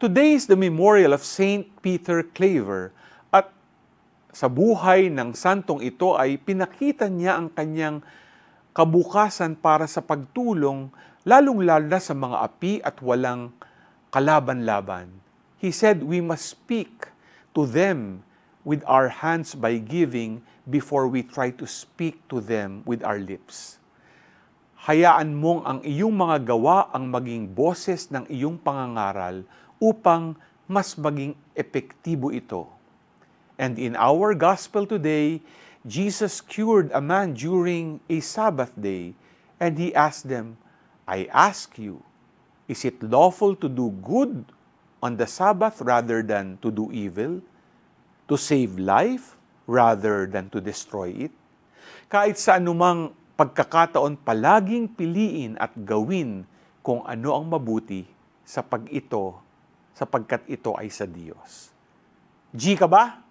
Today is the memorial of Saint Peter Claver at sa buhay ng santong ito ay pinakita niya ang kanyang kabukasan para sa pagtulong lalong-lalo na sa mga api at walang kalaban-laban. He said, we must speak to them with our hands by giving before we try to speak to them with our lips. Hayaan mong ang iyong mga gawa ang maging boses ng iyong pangangaral upang mas maging epektibo ito. And in our gospel today, Jesus cured a man during a Sabbath day, and he asked them, I ask you, is it lawful to do good on the Sabbath rather than to do evil? To save life rather than to destroy it? Kahit sa anumang pagkakataon, palaging piliin at gawin kung ano ang mabuti sa pag ito sapagkat ito ay sa Diyos. G ka ba?